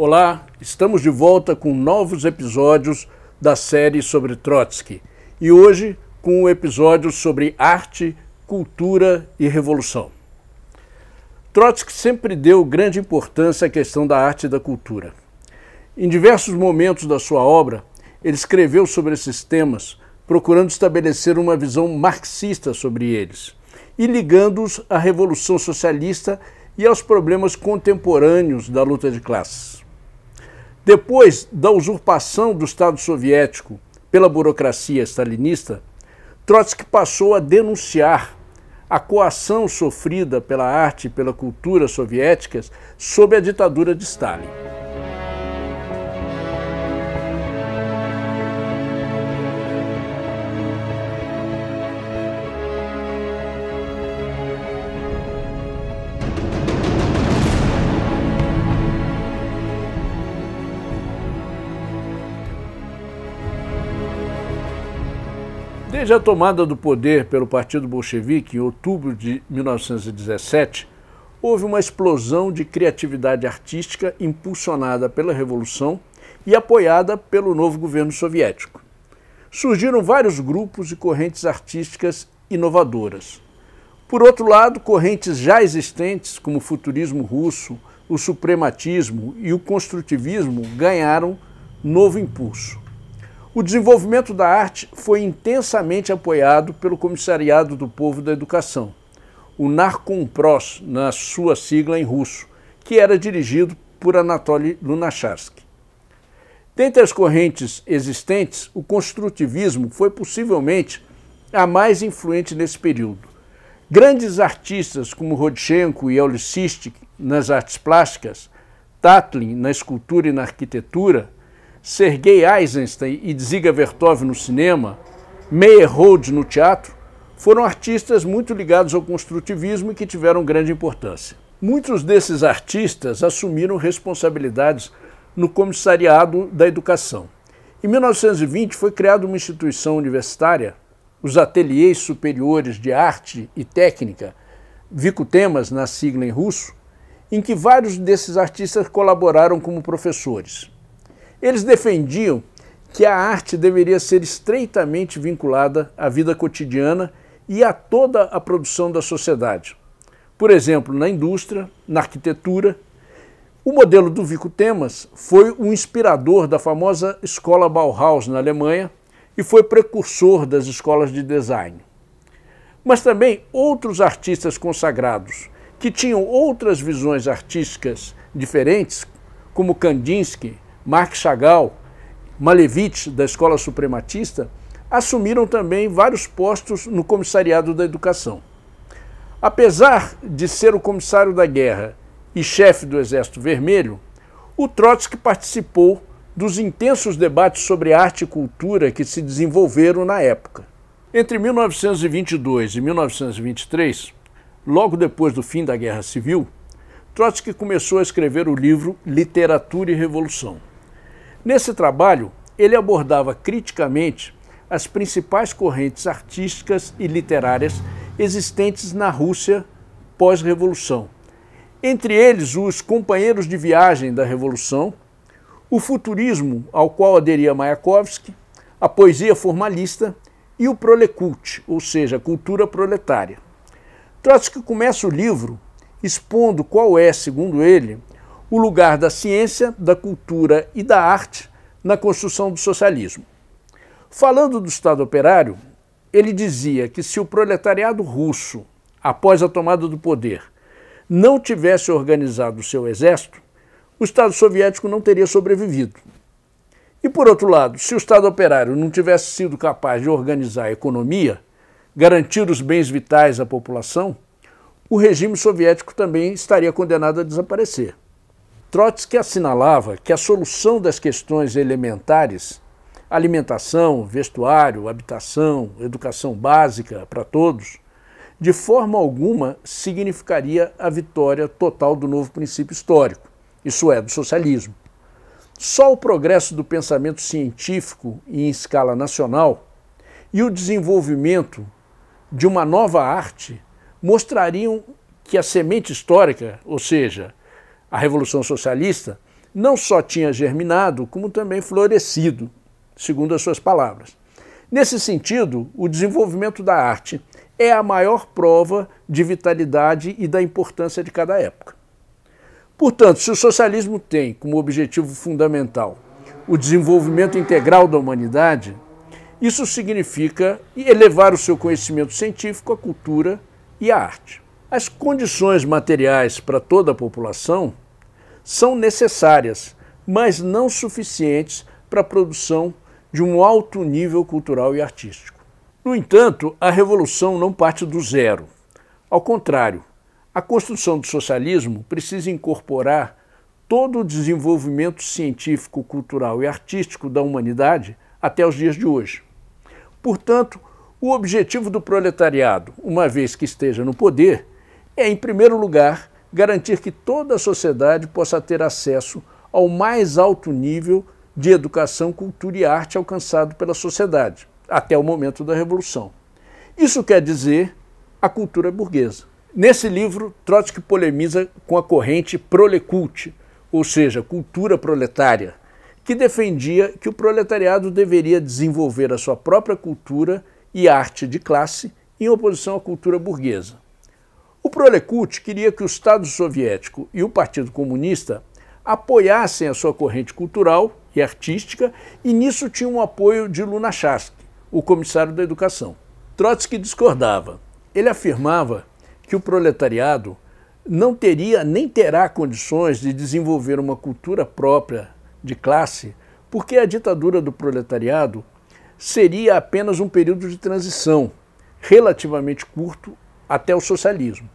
Olá, estamos de volta com novos episódios da série sobre Trotsky e hoje com um episódio sobre arte, cultura e revolução. Trotsky sempre deu grande importância à questão da arte e da cultura. Em diversos momentos da sua obra, ele escreveu sobre esses temas, procurando estabelecer uma visão marxista sobre eles e ligando-os à revolução socialista e aos problemas contemporâneos da luta de classes. Depois da usurpação do Estado soviético pela burocracia stalinista, Trotsky passou a denunciar a coação sofrida pela arte e pela cultura soviéticas sob a ditadura de Stalin. Desde a tomada do poder pelo Partido Bolchevique em outubro de 1917, houve uma explosão de criatividade artística impulsionada pela Revolução e apoiada pelo novo governo soviético. Surgiram vários grupos e correntes artísticas inovadoras. Por outro lado, correntes já existentes, como o futurismo russo, o suprematismo e o construtivismo, ganharam novo impulso. O desenvolvimento da arte foi intensamente apoiado pelo Comissariado do Povo da Educação, o Narkompros, na sua sigla em russo, que era dirigido por Anatoly Lunacharsky. Dentre as correntes existentes, o construtivismo foi possivelmente a mais influente nesse período. Grandes artistas como Rodchenko e Olissistik nas artes plásticas, Tatlin na escultura e na arquitetura, Sergei Eisenstein e Ziga Vertov no cinema, Meyerhold no teatro, foram artistas muito ligados ao construtivismo e que tiveram grande importância. Muitos desses artistas assumiram responsabilidades no comissariado da educação. Em 1920 foi criada uma instituição universitária, os Ateliês Superiores de Arte e Técnica, Vicutemas na sigla em russo, em que vários desses artistas colaboraram como professores. Eles defendiam que a arte deveria ser estreitamente vinculada à vida cotidiana e a toda a produção da sociedade. Por exemplo, na indústria, na arquitetura, o modelo do Vico Temas foi um inspirador da famosa escola Bauhaus na Alemanha e foi precursor das escolas de design. Mas também outros artistas consagrados que tinham outras visões artísticas diferentes, como Kandinsky, Marc Chagall, Malevich, da Escola Suprematista, assumiram também vários postos no Comissariado da Educação. Apesar de ser o comissário da guerra e chefe do Exército Vermelho, o Trotsky participou dos intensos debates sobre arte e cultura que se desenvolveram na época. Entre 1922 e 1923, logo depois do fim da Guerra Civil, Trotsky começou a escrever o livro Literatura e Revolução. Nesse trabalho, ele abordava criticamente as principais correntes artísticas e literárias existentes na Rússia pós-revolução. Entre eles, os companheiros de viagem da Revolução, o futurismo ao qual aderia Mayakovsky, a poesia formalista e o prolecult, ou seja, a cultura proletária. Trotsky começa o livro expondo qual é, segundo ele, o lugar da ciência, da cultura e da arte na construção do socialismo. Falando do Estado operário, ele dizia que se o proletariado russo, após a tomada do poder, não tivesse organizado o seu exército, o Estado soviético não teria sobrevivido. E por outro lado, se o Estado operário não tivesse sido capaz de organizar a economia, garantir os bens vitais à população, o regime soviético também estaria condenado a desaparecer. Trotsky assinalava que a solução das questões elementares, alimentação, vestuário, habitação, educação básica para todos, de forma alguma significaria a vitória total do novo princípio histórico, isso é, do socialismo. Só o progresso do pensamento científico e em escala nacional e o desenvolvimento de uma nova arte mostrariam que a semente histórica, ou seja, a Revolução Socialista não só tinha germinado, como também florescido, segundo as suas palavras. Nesse sentido, o desenvolvimento da arte é a maior prova de vitalidade e da importância de cada época. Portanto, se o socialismo tem como objetivo fundamental o desenvolvimento integral da humanidade, isso significa elevar o seu conhecimento científico à cultura e à arte. As condições materiais para toda a população são necessárias, mas não suficientes para a produção de um alto nível cultural e artístico. No entanto, a revolução não parte do zero. Ao contrário, a construção do socialismo precisa incorporar todo o desenvolvimento científico, cultural e artístico da humanidade até os dias de hoje. Portanto, o objetivo do proletariado, uma vez que esteja no poder, é, em primeiro lugar, garantir que toda a sociedade possa ter acesso ao mais alto nível de educação, cultura e arte alcançado pela sociedade, até o momento da Revolução. Isso quer dizer a cultura burguesa. Nesse livro, Trotsky polemiza com a corrente prolecult, ou seja, cultura proletária, que defendia que o proletariado deveria desenvolver a sua própria cultura e arte de classe em oposição à cultura burguesa. O Prolecut queria que o Estado Soviético e o Partido Comunista apoiassem a sua corrente cultural e artística, e nisso tinha um apoio de Lunacharsky, o comissário da educação. Trotsky discordava. Ele afirmava que o proletariado não teria nem terá condições de desenvolver uma cultura própria de classe, porque a ditadura do proletariado seria apenas um período de transição relativamente curto até o socialismo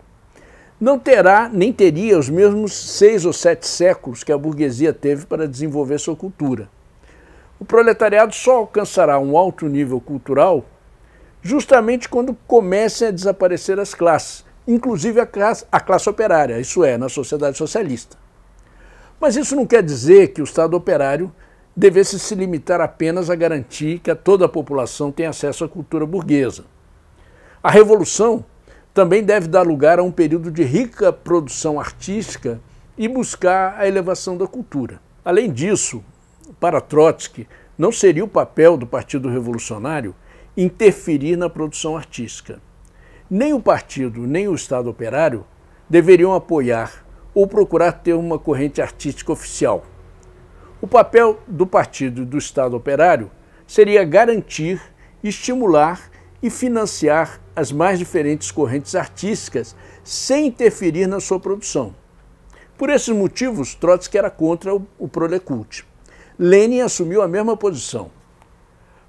não terá nem teria os mesmos seis ou sete séculos que a burguesia teve para desenvolver sua cultura. O proletariado só alcançará um alto nível cultural justamente quando comecem a desaparecer as classes, inclusive a classe, a classe operária, isso é, na sociedade socialista. Mas isso não quer dizer que o Estado operário devesse se limitar apenas a garantir que toda a população tenha acesso à cultura burguesa. A revolução também deve dar lugar a um período de rica produção artística e buscar a elevação da cultura. Além disso, para Trotsky, não seria o papel do Partido Revolucionário interferir na produção artística. Nem o partido, nem o Estado operário deveriam apoiar ou procurar ter uma corrente artística oficial. O papel do partido e do Estado operário seria garantir, estimular e financiar as mais diferentes correntes artísticas sem interferir na sua produção. Por esses motivos, Trotsky era contra o, o Prolecult. Lenin assumiu a mesma posição.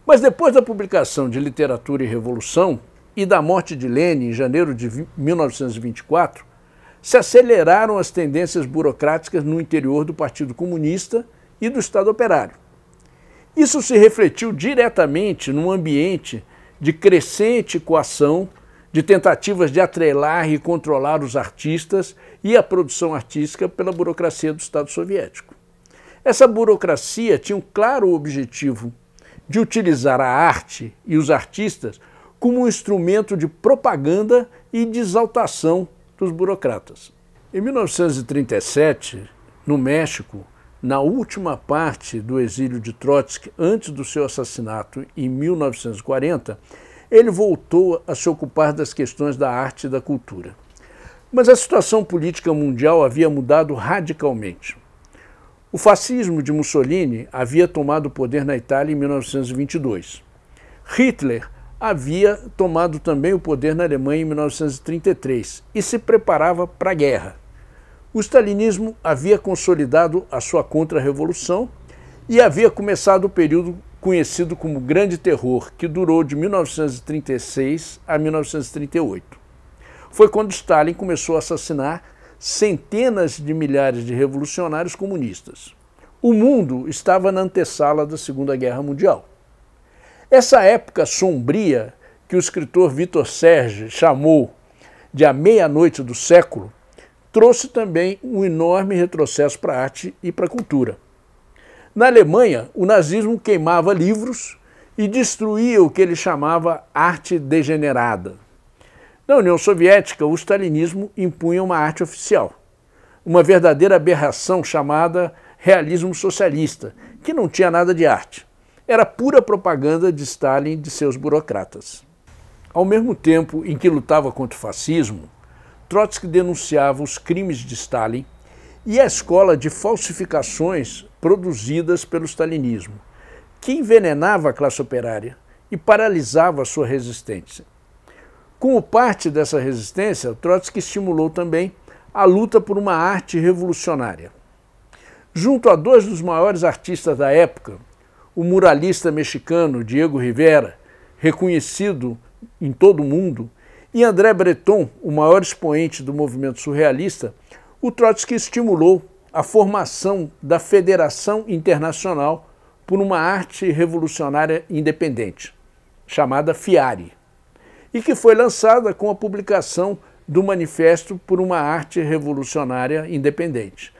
Mas depois da publicação de Literatura e Revolução e da morte de Lenin em janeiro de 1924, se aceleraram as tendências burocráticas no interior do Partido Comunista e do Estado Operário. Isso se refletiu diretamente no ambiente de crescente coação, de tentativas de atrelar e controlar os artistas e a produção artística pela burocracia do Estado soviético. Essa burocracia tinha um claro objetivo de utilizar a arte e os artistas como um instrumento de propaganda e de exaltação dos burocratas. Em 1937, no México, na última parte do exílio de Trotsky, antes do seu assassinato em 1940, ele voltou a se ocupar das questões da arte e da cultura. Mas a situação política mundial havia mudado radicalmente. O fascismo de Mussolini havia tomado o poder na Itália em 1922. Hitler havia tomado também o poder na Alemanha em 1933 e se preparava para a guerra. O stalinismo havia consolidado a sua contra-revolução e havia começado o período conhecido como Grande Terror, que durou de 1936 a 1938. Foi quando Stalin começou a assassinar centenas de milhares de revolucionários comunistas. O mundo estava na antessala da Segunda Guerra Mundial. Essa época sombria, que o escritor Vitor Serge chamou de a meia-noite do século, trouxe também um enorme retrocesso para a arte e para a cultura. Na Alemanha, o nazismo queimava livros e destruía o que ele chamava arte degenerada. Na União Soviética, o stalinismo impunha uma arte oficial, uma verdadeira aberração chamada realismo socialista, que não tinha nada de arte. Era pura propaganda de Stalin e de seus burocratas. Ao mesmo tempo em que lutava contra o fascismo, Trotsky denunciava os crimes de Stalin e a escola de falsificações produzidas pelo stalinismo, que envenenava a classe operária e paralisava sua resistência. Como parte dessa resistência, Trotsky estimulou também a luta por uma arte revolucionária. Junto a dois dos maiores artistas da época, o muralista mexicano Diego Rivera, reconhecido em todo o mundo em André Breton, o maior expoente do movimento surrealista, o Trotsky estimulou a formação da Federação Internacional por uma arte revolucionária independente, chamada FIARE, e que foi lançada com a publicação do Manifesto por uma Arte Revolucionária Independente.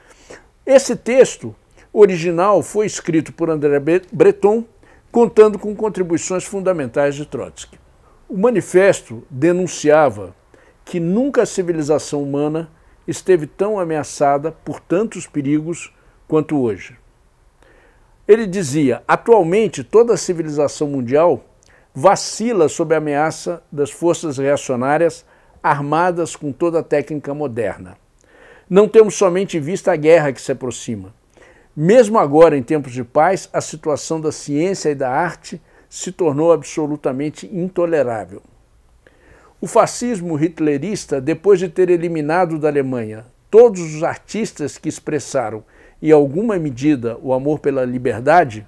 Esse texto original foi escrito por André Breton, contando com contribuições fundamentais de Trotsky. O manifesto denunciava que nunca a civilização humana esteve tão ameaçada por tantos perigos quanto hoje. Ele dizia: atualmente toda a civilização mundial vacila sob a ameaça das forças reacionárias armadas com toda a técnica moderna. Não temos somente vista a guerra que se aproxima. Mesmo agora, em tempos de paz, a situação da ciência e da arte se tornou absolutamente intolerável. O fascismo hitlerista, depois de ter eliminado da Alemanha todos os artistas que expressaram, em alguma medida, o amor pela liberdade,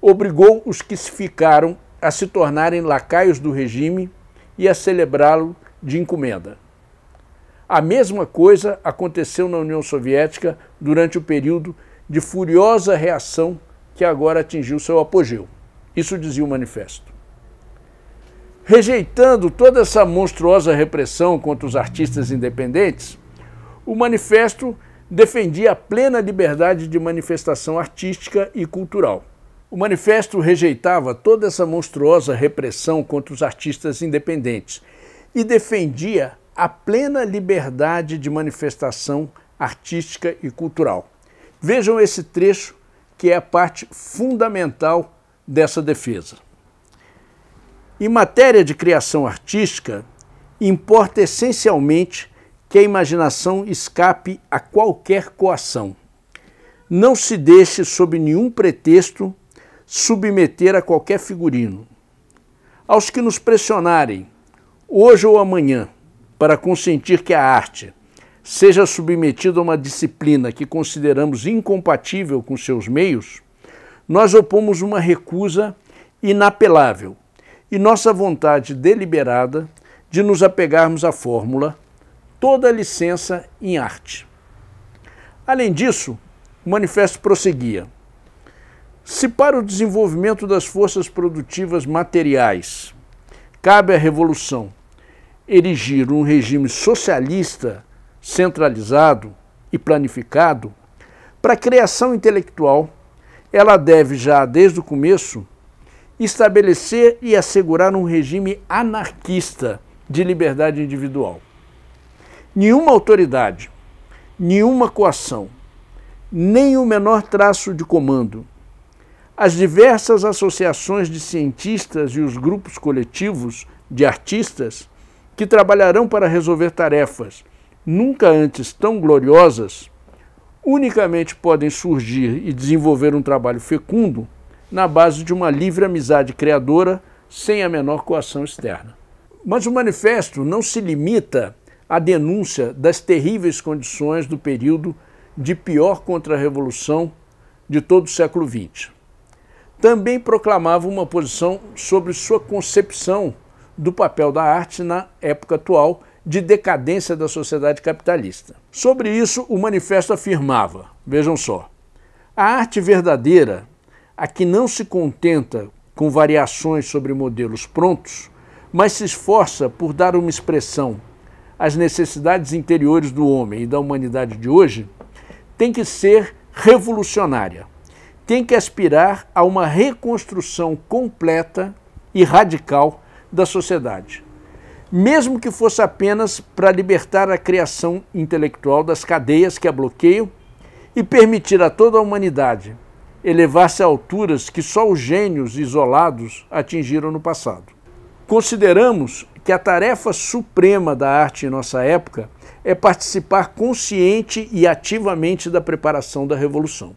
obrigou os que se ficaram a se tornarem lacaios do regime e a celebrá-lo de encomenda. A mesma coisa aconteceu na União Soviética durante o período de furiosa reação que agora atingiu seu apogeu. Isso dizia o manifesto. Rejeitando toda essa monstruosa repressão contra os artistas independentes, o manifesto defendia a plena liberdade de manifestação artística e cultural. O manifesto rejeitava toda essa monstruosa repressão contra os artistas independentes e defendia a plena liberdade de manifestação artística e cultural. Vejam esse trecho que é a parte fundamental dessa defesa. Em matéria de criação artística, importa essencialmente que a imaginação escape a qualquer coação. Não se deixe, sob nenhum pretexto, submeter a qualquer figurino. Aos que nos pressionarem, hoje ou amanhã, para consentir que a arte seja submetida a uma disciplina que consideramos incompatível com seus meios, nós opomos uma recusa inapelável e nossa vontade deliberada de nos apegarmos à fórmula toda licença em arte. Além disso, o manifesto prosseguia. Se para o desenvolvimento das forças produtivas materiais cabe à revolução erigir um regime socialista centralizado e planificado, para a criação intelectual ela deve já desde o começo estabelecer e assegurar um regime anarquista de liberdade individual. Nenhuma autoridade, nenhuma coação, nem o menor traço de comando. As diversas associações de cientistas e os grupos coletivos de artistas que trabalharão para resolver tarefas nunca antes tão gloriosas unicamente podem surgir e desenvolver um trabalho fecundo na base de uma livre amizade criadora sem a menor coação externa. Mas o manifesto não se limita à denúncia das terríveis condições do período de pior contra-revolução de todo o século XX. Também proclamava uma posição sobre sua concepção do papel da arte na época atual de decadência da sociedade capitalista. Sobre isso, o manifesto afirmava: vejam só, a arte verdadeira, a que não se contenta com variações sobre modelos prontos, mas se esforça por dar uma expressão às necessidades interiores do homem e da humanidade de hoje, tem que ser revolucionária, tem que aspirar a uma reconstrução completa e radical da sociedade mesmo que fosse apenas para libertar a criação intelectual das cadeias que a bloqueiam e permitir a toda a humanidade elevar-se a alturas que só os gênios isolados atingiram no passado. Consideramos que a tarefa suprema da arte em nossa época é participar consciente e ativamente da preparação da revolução.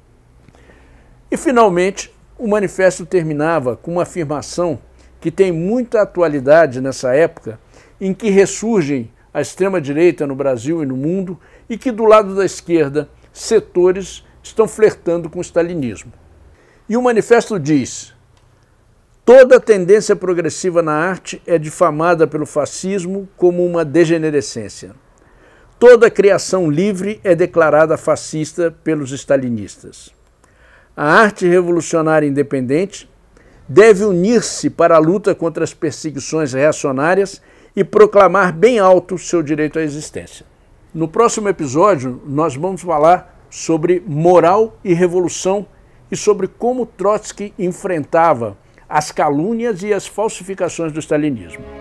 E, finalmente, o manifesto terminava com uma afirmação que tem muita atualidade nessa época em que ressurgem a extrema-direita no Brasil e no mundo e que, do lado da esquerda, setores estão flertando com o stalinismo. E o manifesto diz: toda tendência progressiva na arte é difamada pelo fascismo como uma degenerescência. Toda criação livre é declarada fascista pelos stalinistas. A arte revolucionária independente deve unir-se para a luta contra as perseguições reacionárias e proclamar bem alto o seu direito à existência. No próximo episódio, nós vamos falar sobre moral e revolução e sobre como Trotsky enfrentava as calúnias e as falsificações do stalinismo.